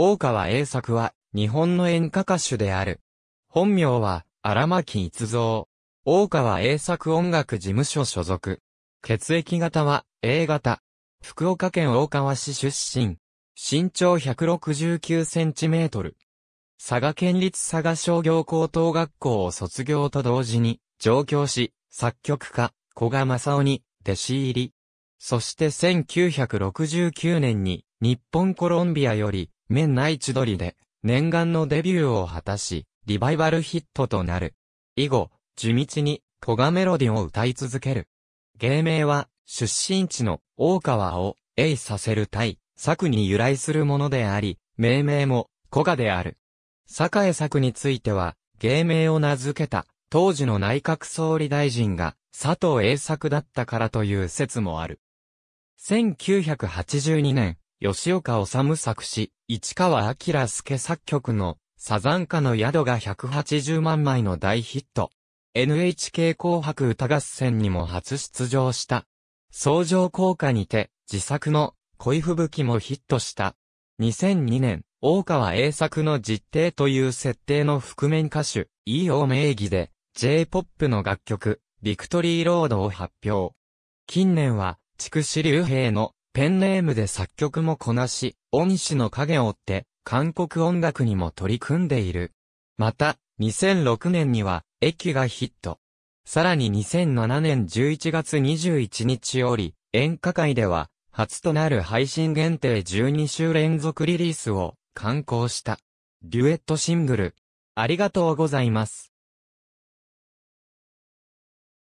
大川栄作は、日本の演歌歌手である。本名は、荒牧逸造。大川栄作音楽事務所所属。血液型は、A 型。福岡県大川市出身。身長169センチメートル。佐賀県立佐賀商業高等学校を卒業と同時に、上京し、作曲家、古賀正夫に、弟子入り。そして1969年に、日本コロンビアより、面内千鳥で、念願のデビューを果たし、リバイバルヒットとなる。以後、地道に、古賀メロディを歌い続ける。芸名は、出身地の大川を、栄させる対、作に由来するものであり、命名も、古賀である。栄作については、芸名を名付けた、当時の内閣総理大臣が、佐藤栄作だったからという説もある。1982年、吉岡治作詞、市川明介作曲の、サザンカの宿が180万枚の大ヒット。NHK 紅白歌合戦にも初出場した。相乗効果にて、自作の恋吹雪もヒットした。2002年、大川栄作の実定という設定の覆面歌手、E.O. 名義で、J-POP の楽曲、ビクトリーロードを発表。近年は、筑紫竜兵のペンネームで作曲もこなし、恩師の影を追って、韓国音楽にも取り組んでいる。また、2006年には、駅がヒット。さらに2007年11月21日より、演歌界では、初となる配信限定12週連続リリースを、刊行した。デュエットシングル、ありがとうございます。